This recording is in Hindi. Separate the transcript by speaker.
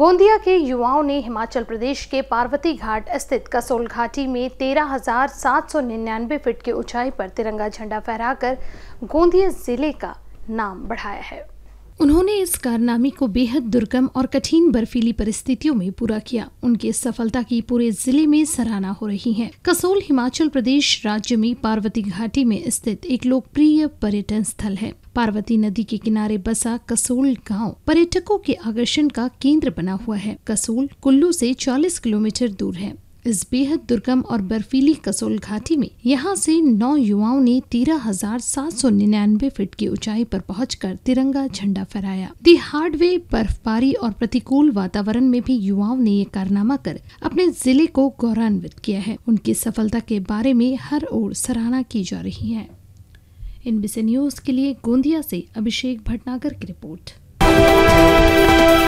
Speaker 1: गोंदिया के युवाओं ने हिमाचल प्रदेश के पार्वती घाट स्थित कसोल घाटी में तेरह हजार सात सौ फीट की ऊंचाई पर तिरंगा झंडा फहराकर गोंदिया जिले का नाम बढ़ाया है उन्होंने इस कारनामे को बेहद दुर्गम और कठिन बर्फीली परिस्थितियों में पूरा किया उनकी इस सफलता की पूरे जिले में सराहना हो रही है कसोल हिमाचल प्रदेश राज्य में पार्वती घाटी में स्थित एक लोकप्रिय पर्यटन स्थल है पार्वती नदी के किनारे बसा कसोल गांव पर्यटकों के आकर्षण का केंद्र बना हुआ है कसोल कुल्लू से 40 किलोमीटर दूर है इस बेहद दुर्गम और बर्फीली कसोल घाटी में यहाँ से नौ युवाओं ने तेरह हजार सात सौ निन्यानवे फीट की ऊंचाई पर पहुंचकर तिरंगा झंडा फहराया दी हार्ड वे बर्फबारी और प्रतिकूल वातावरण में भी युवाओं ने ये कारनामा कर अपने जिले को गौरवान्वित किया है उनकी सफलता के बारे में हर ओर सराहना की जा रही है इन न्यूज के लिए गोंदिया से अभिषेक भटनागर की रिपोर्ट